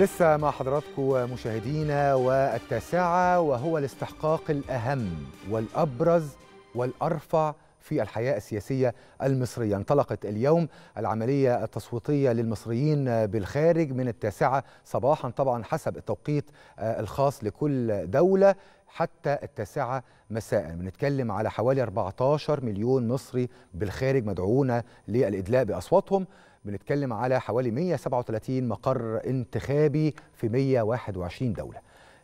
لسه مع حضراتكم مشاهدينا والتاسعة وهو الاستحقاق الأهم والأبرز والأرفع في الحياة السياسية المصرية انطلقت اليوم العملية التصويتية للمصريين بالخارج من التاسعة صباحا طبعا حسب التوقيت آه، الخاص لكل دولة حتى التاسعة مساء بنتكلم على حوالي 14 مليون مصري بالخارج مدعوون للإدلاء بأصواتهم بنتكلم على حوالي 137 مقر انتخابي في 121 دولة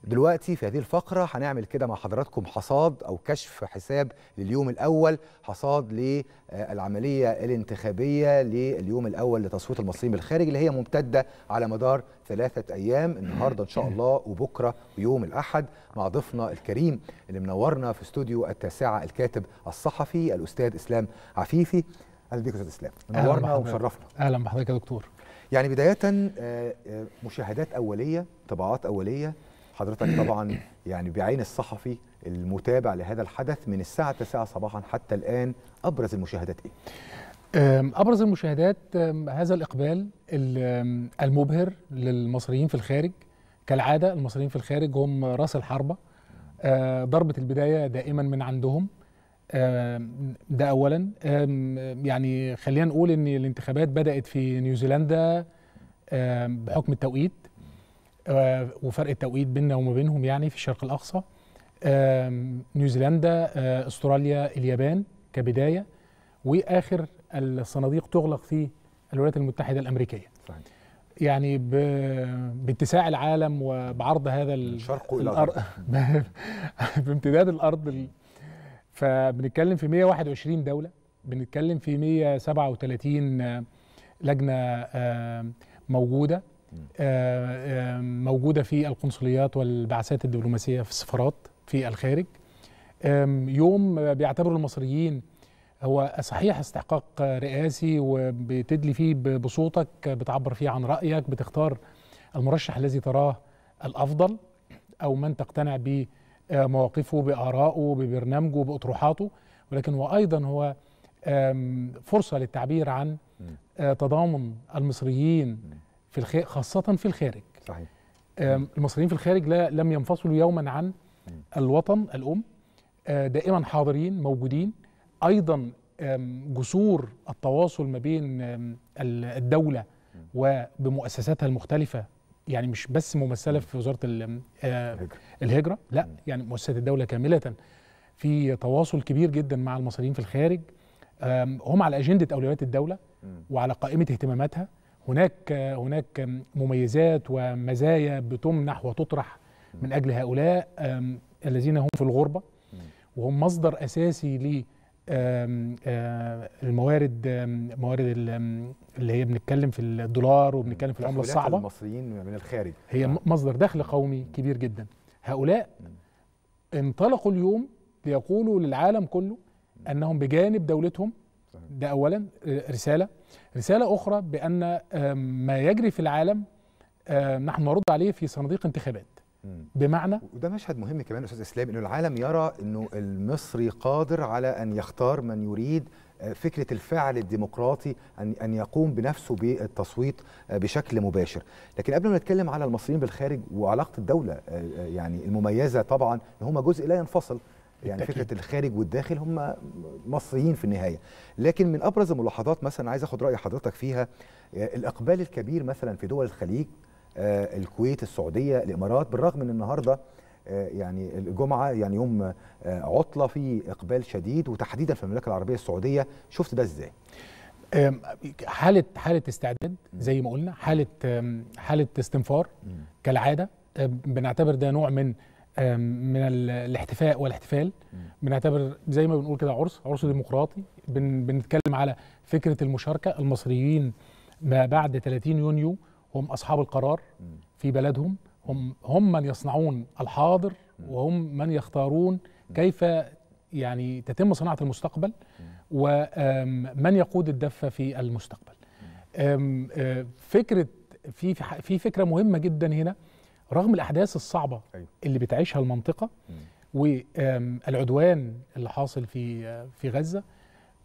دلوقتي في هذه الفقرة هنعمل كده مع حضراتكم حصاد أو كشف حساب لليوم الأول حصاد للعملية الانتخابية لليوم الأول لتصويت المصريين بالخارج اللي هي ممتدة على مدار ثلاثة أيام النهاردة إن شاء الله وبكرة ويوم الأحد مع ضيفنا الكريم اللي منورنا في استوديو التاسعة الكاتب الصحفي الأستاذ إسلام عفيفي اهلا بيك يا اسلام نورنا وشرفنا اهلا بحضرتك يا دكتور يعني بدايه آه، آه، مشاهدات اوليه طبعات اوليه حضرتك طبعا يعني بعين الصحفي المتابع لهذا الحدث من الساعه 9 صباحا حتى الان ابرز المشاهدات ايه ابرز المشاهدات هذا الاقبال المبهر للمصريين في الخارج كالعاده المصريين في الخارج هم راس الحربه آه، ضربه البدايه دائما من عندهم ده اولا يعني خلينا نقول ان الانتخابات بدات في نيوزيلندا بحكم التوقيت آه، وفرق التوقيت بيننا وما بينهم يعني في الشرق الاقصى نيوزيلندا آه، استراليا اليابان كبدايه واخر الصناديق تغلق في الولايات المتحده الامريكيه صحيح. يعني باتساع العالم وبعرض هذا الشرق الى الارض بامتداد الارض فبنتكلم في 121 دولة بنتكلم في 137 آه، لجنة آه، موجودة آه، موجودة في القنصليات والبعثات الدبلوماسية في السفارات في الخارج يوم بيعتبروا المصريين هو صحيح استحقاق رئاسي وبتدلي فيه بصوتك بتعبر فيه عن رأيك بتختار المرشح الذي تراه الأفضل أو من تقتنع به مواقفه بآرائه ببرنامجه بأطروحاته ولكن هو أيضا هو فرصة للتعبير عن آه، تضامن المصريين في خاصة في الخارج صحيح المصريين في الخارج لا لم ينفصلوا يوما عن الوطن الأم آه، دائما حاضرين موجودين أيضا جسور التواصل ما بين الدولة وبمؤسساتها المختلفة يعني مش بس ممثله في وزاره آه، الهجره لا يعني مؤسسات الدوله كامله في تواصل كبير جدا مع المصريين في الخارج هم على اجنده اولويات الدوله وعلى قائمه اهتماماتها هناك هناك مميزات ومزايا بتمنح وتطرح من اجل هؤلاء الذين هم في الغربه وهم مصدر اساسي الموارد موارد اللي هي بنتكلم في الدولار وبنتكلم في العمله الصعبه المصريين من الخارج هي آه. مصدر دخل قومي كبير جدا هؤلاء انطلقوا اليوم ليقولوا للعالم كله انهم بجانب دولتهم ده اولا آه، رساله رساله اخرى بان ما يجري في العالم نحن نرد عليه في صناديق انتخابات بمعنى وده مشهد مهم كمان استاذ اسلام انه العالم يرى انه المصري قادر على ان يختار من يريد آه، فكره الفعل الديمقراطي ان ان يقوم بنفسه بالتصويت آه، بشكل مباشر، لكن قبل ما نتكلم على المصريين بالخارج وعلاقه الدوله آه، يعني المميزه طبعا ان هم جزء لا ينفصل يعني فكره الخارج والداخل هم مصريين في النهايه، لكن من ابرز الملاحظات مثلا عايز اخد راي حضرتك فيها الاقبال الكبير مثلا في دول الخليج آه، الكويت السعوديه الامارات بالرغم ان النهارده آه، يعني الجمعه يعني يوم آه، عطله في اقبال شديد وتحديدا في المملكه العربيه السعوديه شفت ده ازاي حاله حاله استعداد زي ما قلنا حاله حاله استنفار كالعاده بنعتبر ده نوع من من الاحتفاء والاحتفال بنعتبر زي ما بنقول كده عرس عرس ديمقراطي بنتكلم على فكره المشاركه المصريين ما بعد 30 يونيو هم اصحاب القرار في بلدهم هم هم من يصنعون الحاضر وهم من يختارون كيف يعني تتم صناعه المستقبل ومن يقود الدفه في المستقبل فكره في في فكره مهمه جدا هنا رغم الاحداث الصعبه أيوه. اللي بتعيشها المنطقه والعدوان اللي حاصل في في غزه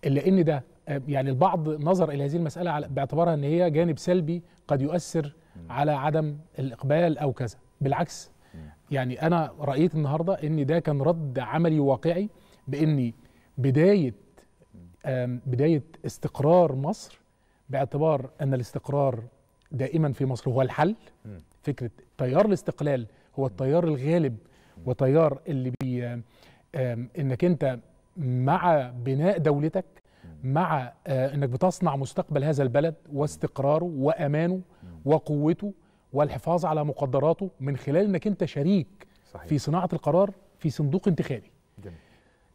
الا ان ده آه، يعني البعض نظر الى هذه المساله باعتبارها ان هي جانب سلبي قد يؤثر على عدم الاقبال او كذا بالعكس يعني انا رايت النهارده ان ده كان رد عملي واقعي باني بدايه بدايه استقرار مصر باعتبار ان الاستقرار دائما في مصر هو الحل فكره تيار الاستقلال هو التيار الغالب وتيار اللي بي انك انت مع بناء دولتك مع آه، انك بتصنع مستقبل هذا البلد واستقراره وامانه وقوته والحفاظ على مقدراته من خلال انك انت شريك صحيح. في صناعه القرار في صندوق انتخابي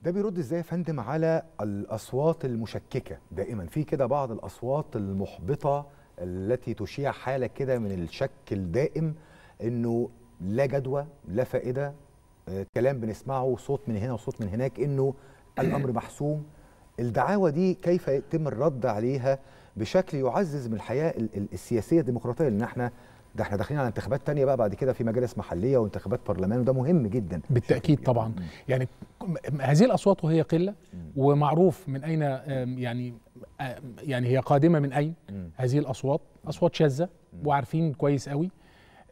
ده بيرد ازاي يا فندم على الاصوات المشككه دائما في كده بعض الاصوات المحبطه التي تشيع حاله كده من الشك الدائم انه لا جدوى لا فائده آه، كلام بنسمعه صوت من هنا وصوت من هناك انه الامر محسوم الدعاوى دي كيف يتم الرد عليها بشكل يعزز من الحياه السياسيه الديمقراطيه لان احنا ده احنا داخلين على انتخابات تانية بقى بعد كده في مجالس محليه وانتخابات برلمان وده مهم جدا بالتاكيد يعني طبعا يعني هذه الاصوات وهي قله ومعروف من اين يعني يعني هي قادمه من اين هذه الاصوات اصوات شاذه وعارفين كويس قوي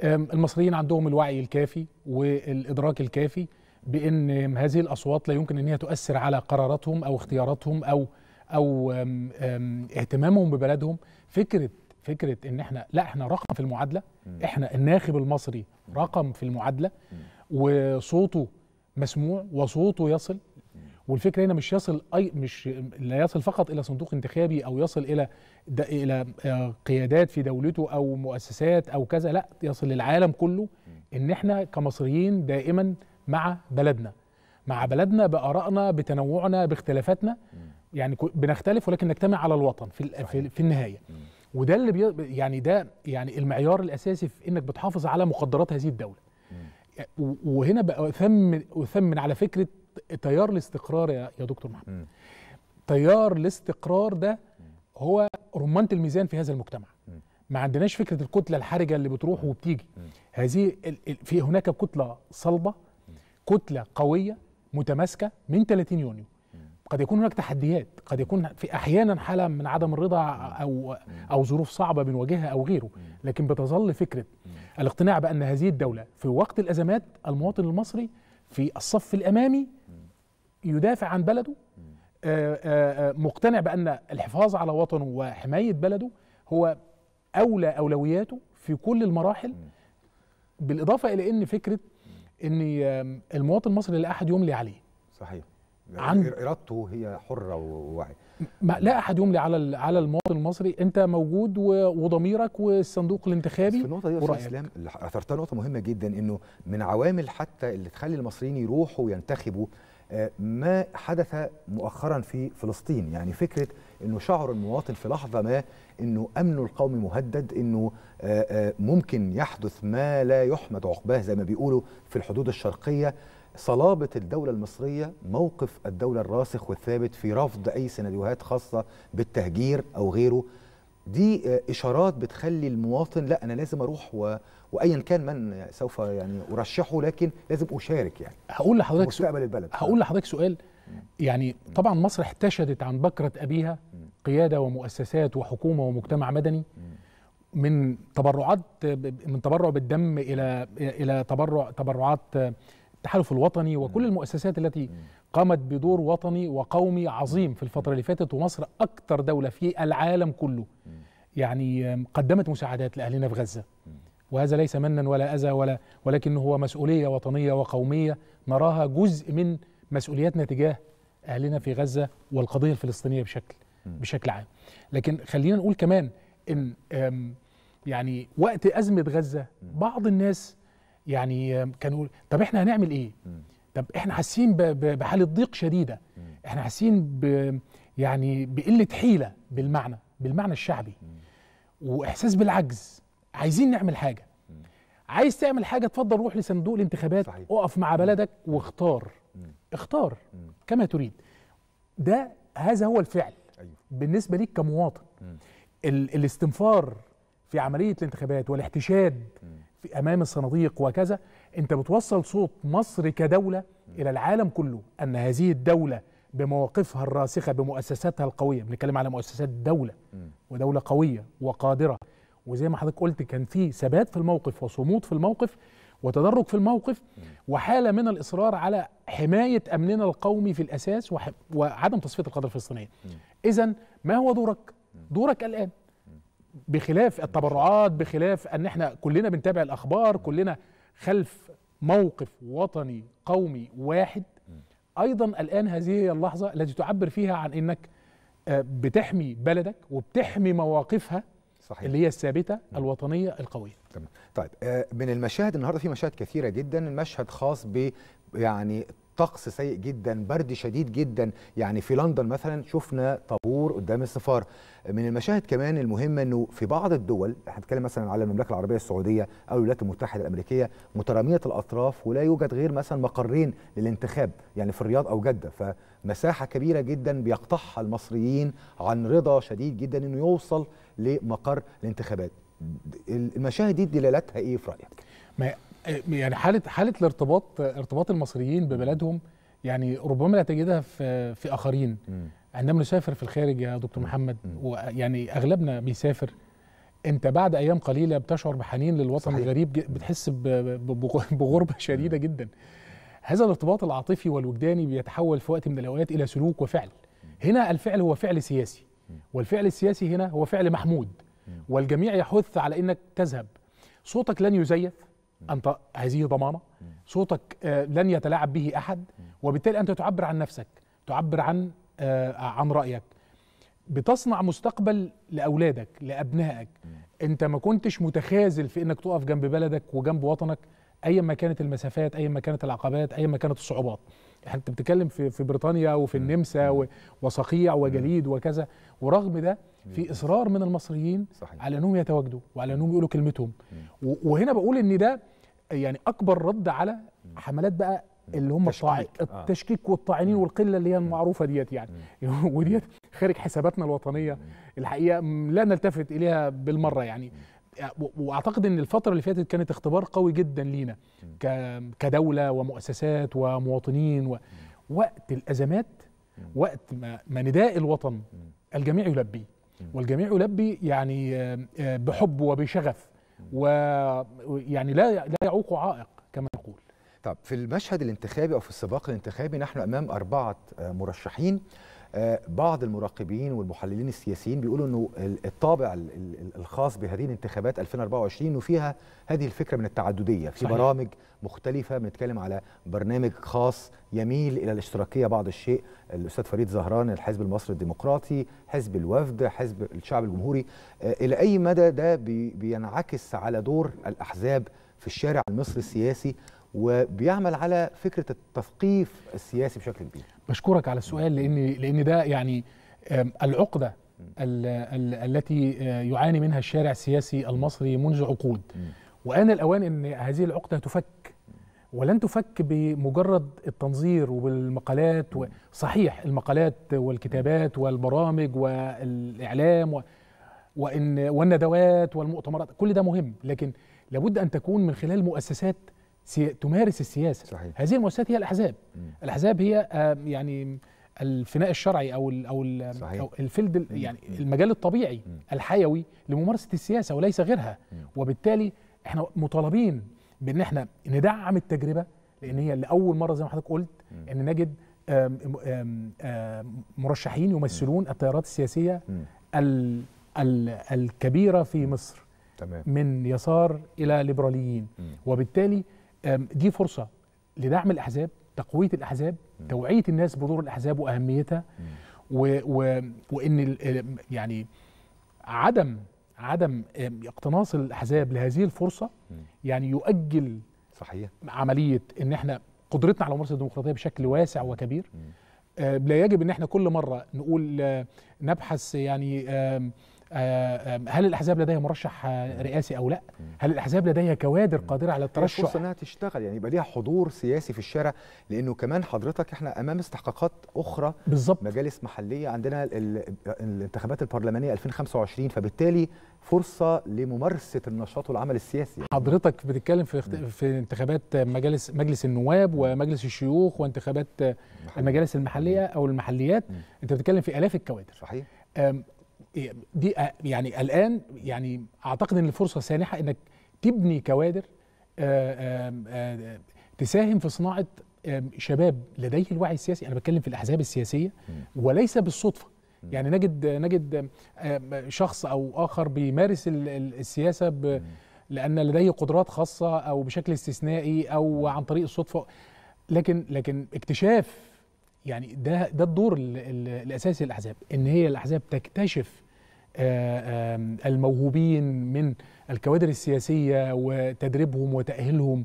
المصريين عندهم الوعي الكافي والادراك الكافي بان هذه الاصوات لا يمكن ان هي تؤثر على قراراتهم او اختياراتهم او او اهتمامهم ببلدهم فكره فكره ان احنا لا احنا رقم في المعادله احنا الناخب المصري رقم في المعادله وصوته مسموع وصوته يصل والفكره هنا مش يصل اي مش لا يصل فقط الى صندوق انتخابي او يصل الى الى آه، قيادات في دولته او مؤسسات او كذا لا يصل للعالم كله ان احنا كمصريين دائما مع بلدنا مع بلدنا بارائنا بتنوعنا باختلافاتنا يعني بنختلف ولكن نجتمع على الوطن في صحيح. في النهايه وده اللي بي يعني ده يعني المعيار الاساسي في انك بتحافظ على مقدرات هذه الدوله مم. وهنا بقى اثمن اثمن على فكره تيار الاستقرار يا, يا دكتور محمد مم. تيار الاستقرار ده هو رمانه الميزان في هذا المجتمع ما عندناش فكره الكتله الحرجه اللي بتروح وبتيجي هذه في هناك كتله صلبه كتله قويه متماسكه من 30 يونيو قد يكون هناك تحديات قد يكون في احيانا حاله من عدم الرضا او او ظروف صعبه بنواجهها او غيره لكن بتظل فكره الاقتناع بان هذه الدوله في وقت الازمات المواطن المصري في الصف الامامي يدافع عن بلده آه، آه، آه، مقتنع بان الحفاظ على وطنه وحمايه بلده هو اولى اولوياته في كل المراحل بالاضافه الى ان فكره ان المواطن المصري لا احد يملي عليه صحيح عن ارادته هي حره ووعي لا احد يملي على على المواطن المصري انت موجود وضميرك والصندوق الانتخابي في النقطه دي يا اسلام اثرتها نقطه مهمه جدا انه من عوامل حتى اللي تخلي المصريين يروحوا ينتخبوا ما حدث مؤخرا في فلسطين يعني فكرة أنه شعر المواطن في لحظة ما أنه أمنه القومي مهدد أنه آه، آه، ممكن يحدث ما لا يحمد عقباه زي ما بيقولوا في الحدود الشرقية صلابة الدولة المصرية موقف الدولة الراسخ والثابت في رفض أي سيناريوهات خاصة بالتهجير أو غيره دي آه، اشارات بتخلي المواطن لا انا لازم اروح و... وايا كان من سوف يعني ارشحه لكن لازم اشارك يعني هقول لحضرتك مستقبل البلد هقول لحضرتك سؤال يعني طبعا مصر احتشدت عن بكره ابيها قياده ومؤسسات وحكومه ومجتمع مدني من تبرعات من تبرع بالدم الى الى تبرع تبرعات التحالف الوطني وكل المؤسسات التي قامت بدور وطني وقومي عظيم في الفترة اللي فاتت ومصر أكتر دولة في العالم كله يعني قدمت مساعدات لأهلنا في غزة وهذا ليس منا ولا أذى ولا ولكن هو مسؤولية وطنية وقومية نراها جزء من مسؤولياتنا تجاه أهلنا في غزة والقضية الفلسطينية بشكل بشكل عام لكن خلينا نقول كمان إن يعني وقت أزمة غزة بعض الناس يعني كانوا طب احنا هنعمل ايه؟ طب احنا حاسين بحاله ضيق شديده احنا حاسين ب يعني بقله حيله بالمعنى بالمعنى الشعبي واحساس بالعجز عايزين نعمل حاجه عايز تعمل حاجه اتفضل روح لصندوق الانتخابات صحيح. اقف مع بلدك واختار اختار كما تريد ده هذا هو الفعل أيوه. بالنسبه ليك كمواطن ال الاستنفار في عمليه الانتخابات والاحتشاد في امام الصناديق وكذا انت بتوصل صوت مصر كدوله الى العالم كله ان هذه الدوله بمواقفها الراسخه بمؤسساتها القويه بنتكلم على مؤسسات دوله ودوله قويه وقادره وزي ما حضرتك قلت كان في ثبات في الموقف وصمود في الموقف وتدرج في الموقف وحاله من الاصرار على حمايه امننا القومي في الاساس وعدم تصفيه القضيه الفلسطينيه. اذا ما هو دورك؟ دورك الان بخلاف التبرعات بخلاف ان احنا كلنا بنتابع الاخبار كلنا خلف موقف وطني قومي واحد ايضا الان هذه هي اللحظه التي تعبر فيها عن انك آه، بتحمي بلدك وبتحمي مواقفها صحيح. اللي هي الثابته الوطنيه القويه تمام طيب آه، من المشاهد النهارده في مشاهد كثيره جدا المشهد خاص ب يعني طقس سيء جدا برد شديد جدا يعني في لندن مثلا شفنا طابور قدام السفاره من المشاهد كمان المهمه انه في بعض الدول احنا بنتكلم مثلا على المملكه العربيه السعوديه او الولايات المتحده الامريكيه متراميه الاطراف ولا يوجد غير مثلا مقرين للانتخاب يعني في الرياض او جده فمساحه كبيره جدا بيقطعها المصريين عن رضا شديد جدا انه يوصل لمقر الانتخابات المشاهد دي دلالتها ايه في رايك؟ آه، يعني حاله حاله الارتباط ارتباط المصريين ببلدهم يعني ربما لا تجدها في في اخرين عندما نسافر في الخارج يا دكتور محمد ويعني اغلبنا بيسافر انت بعد ايام قليله بتشعر بحنين للوطن صحيح. الغريب بتحس بغربه شديده جدا هذا الارتباط العاطفي والوجداني بيتحول في وقت من الاوقات الى سلوك وفعل هنا الفعل هو فعل سياسي والفعل السياسي هنا هو فعل محمود والجميع يحث على انك تذهب صوتك لن يزيف انت هذه ضمانه صوتك آه، لن يتلاعب به احد وبالتالي انت تعبر عن نفسك تعبر عن آه، عن رايك بتصنع مستقبل لاولادك لابنائك انت ما كنتش متخاذل في انك تقف جنب بلدك وجنب وطنك ايا ما كانت المسافات ايا ما كانت العقبات ايا ما كانت الصعوبات انت بتتكلم في في بريطانيا وفي النمسا وصقيع وجليد وكذا ورغم ده في اصرار من المصريين صحيح. على انهم يتواجدوا وعلى انهم يقولوا كلمتهم م. وهنا بقول ان ده يعني اكبر رد على حملات بقى اللي هم التشكيك, آه. التشكيك والطاعنين والقله اللي هي المعروفه ديت يعني وديت خارج حساباتنا الوطنيه الحقيقه لا نلتفت اليها بالمره يعني آه، واعتقد ان الفتره اللي فاتت كانت اختبار قوي جدا لينا كدوله ومؤسسات ومواطنين و... وقت الازمات وقت ما نداء الوطن الجميع يلبيه والجميع يلبي يعني آه، آه، بحب وبشغف ويعني لا لا يعوق عائق كما نقول طب في المشهد الانتخابي او في السباق الانتخابي نحن امام اربعه آه، مرشحين آه، بعض المراقبين والمحللين السياسيين بيقولوا انه الطابع الخاص بهذه الانتخابات 2024 انه فيها هذه الفكره من التعدديه في صحيح. برامج مختلفه بنتكلم على برنامج خاص يميل الى الاشتراكيه بعض الشيء الاستاذ فريد زهران الحزب المصري الديمقراطي حزب الوفد حزب الشعب الجمهوري آه، الى اي مدى ده بينعكس على دور الاحزاب في الشارع المصري السياسي وبيعمل على فكره التثقيف السياسي بشكل كبير. بشكرك على السؤال لان لان ده يعني العقده الـ الـ التي آه، يعاني منها الشارع السياسي المصري منذ عقود وان الاوان ان هذه العقده تفك ولن تفك بمجرد التنظير وبالمقالات صحيح المقالات والكتابات والبرامج والاعلام وان والندوات والمؤتمرات كل ده مهم لكن لابد ان تكون من خلال مؤسسات تمارس السياسه صحيح. هذه المؤسسات هي الاحزاب م. الاحزاب هي يعني الفناء الشرعي او الـ او, الـ صحيح. أو الفيلد يعني المجال الطبيعي م. الحيوي لممارسه السياسه وليس غيرها م. وبالتالي احنا مطالبين بان احنا ندعم التجربه لان هي لاول مره زي ما حضرتك قلت م. ان نجد آم آم آم مرشحين يمثلون التيارات السياسيه الـ الـ الكبيره في مصر تمام. من يسار الى ليبراليين وبالتالي دي فرصه لدعم الاحزاب تقويه الاحزاب توعيه الناس بدور الاحزاب واهميتها و و وان يعني عدم عدم اقتناص الاحزاب لهذه الفرصه يعني يؤجل صحيح عمليه ان احنا قدرتنا على ممارسه الديمقراطيه بشكل واسع وكبير لا يجب ان احنا كل مره نقول آه، نبحث يعني آه، آه، هل الاحزاب لديها مرشح آه، رئاسي او لا هل الاحزاب لديها كوادر قادره على الترشح فرصه انها تشتغل يعني يبقى ليها حضور سياسي في الشارع لانه كمان حضرتك احنا امام استحقاقات اخرى بالظبط مجالس محليه عندنا الانتخابات البرلمانيه 2025 فبالتالي فرصه لممارسه النشاط والعمل السياسي حضرتك بتتكلم في في انتخابات مجالس مجلس النواب ومجلس الشيوخ وانتخابات المجالس المحليه او المحليات انت بتتكلم في الاف الكوادر صحيح دي آه، يعني الان يعني اعتقد ان الفرصه سانحه انك تبني كوادر آه، آه، تساهم في صناعه شباب لديه الوعي السياسي انا بتكلم في الاحزاب السياسيه وليس بالصدفه يعني نجد نجد شخص او اخر بيمارس السياسه لان لديه قدرات خاصه او بشكل استثنائي او عن طريق الصدفه لكن لكن اكتشاف يعني ده ده الدور الاساسي للاحزاب ان هي الاحزاب تكتشف آه، الموهوبين من الكوادر السياسيه وتدريبهم وتاهيلهم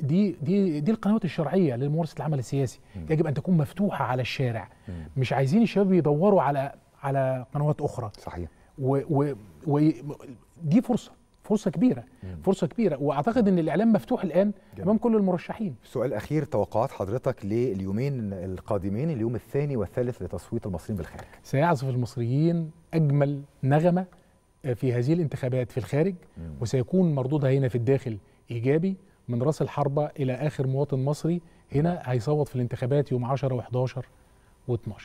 دي دي دي القنوات الشرعيه لممارسه العمل السياسي م. يجب ان تكون مفتوحه على الشارع م. مش عايزين الشباب يدوروا على على قنوات اخرى صحيح ودي فرصه فرصه كبيره مم. فرصه كبيره واعتقد ان الاعلام مفتوح الان جميل. امام كل المرشحين سؤال اخير توقعات حضرتك لليومين القادمين اليوم الثاني والثالث لتصويت المصريين بالخارج سيعزف المصريين اجمل نغمه آه، في هذه الانتخابات في الخارج مم. وسيكون مردودها هنا في الداخل ايجابي من راس الحربه الى اخر مواطن مصري هنا هيصوت في الانتخابات يوم 10 و11 و12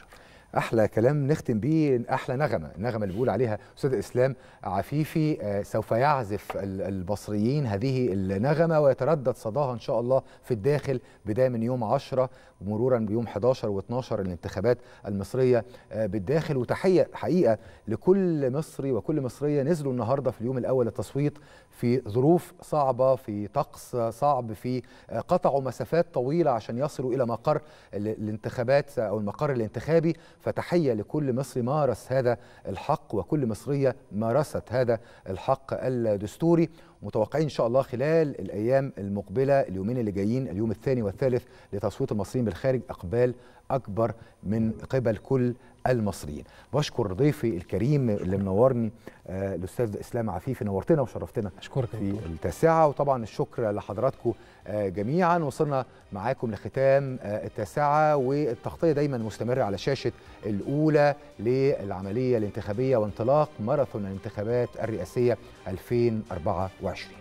احلى كلام نختم بيه احلى نغمه النغمه اللي بيقول عليها استاذ اسلام عفيفي آه، سوف يعزف البصريين هذه النغمه ويتردد صداها ان شاء الله في الداخل بدايه من يوم 10 مرورا بيوم 11 و12 الانتخابات المصريه آه، بالداخل وتحيه حقيقه لكل مصري وكل مصريه نزلوا النهارده في اليوم الاول للتصويت في ظروف صعبه في طقس صعب في آه، قطعوا مسافات طويله عشان يصلوا الى مقر الانتخابات او المقر الانتخابي فتحيه لكل مصري مارس هذا الحق وكل مصريه مارست هذا الحق الدستوري متوقعين ان شاء الله خلال الايام المقبله اليومين اللي جايين اليوم الثاني والثالث لتصويت المصريين بالخارج اقبال اكبر من قبل كل المصريين بشكر ضيفي الكريم اللي منورني آه، الاستاذ اسلام عفيفي نورتنا وشرفتنا اشكرك في التاسعه وطبعا الشكر لحضراتكم آه، جميعا وصلنا معاكم لختام آه، التاسعه والتغطيه دايما مستمره على شاشه الاولى للعمليه الانتخابيه وانطلاق ماراثون الانتخابات الرئاسيه 2024